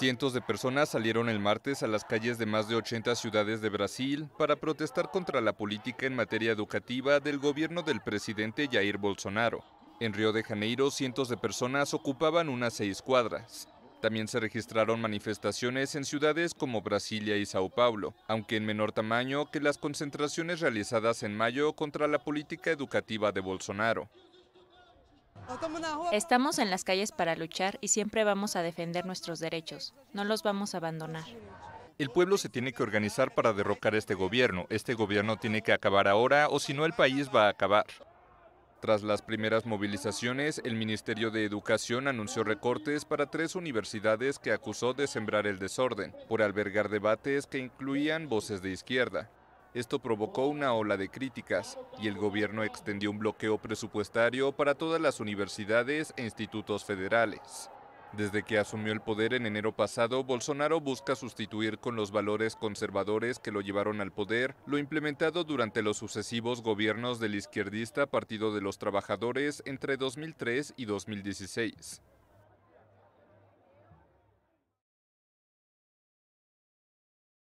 Cientos de personas salieron el martes a las calles de más de 80 ciudades de Brasil para protestar contra la política en materia educativa del gobierno del presidente Jair Bolsonaro. En Río de Janeiro, cientos de personas ocupaban unas seis cuadras. También se registraron manifestaciones en ciudades como Brasilia y Sao Paulo, aunque en menor tamaño que las concentraciones realizadas en mayo contra la política educativa de Bolsonaro. Estamos en las calles para luchar y siempre vamos a defender nuestros derechos. No los vamos a abandonar. El pueblo se tiene que organizar para derrocar este gobierno. Este gobierno tiene que acabar ahora o si no el país va a acabar. Tras las primeras movilizaciones, el Ministerio de Educación anunció recortes para tres universidades que acusó de sembrar el desorden, por albergar debates que incluían voces de izquierda. Esto provocó una ola de críticas y el gobierno extendió un bloqueo presupuestario para todas las universidades e institutos federales. Desde que asumió el poder en enero pasado, Bolsonaro busca sustituir con los valores conservadores que lo llevaron al poder lo implementado durante los sucesivos gobiernos del izquierdista Partido de los Trabajadores entre 2003 y 2016.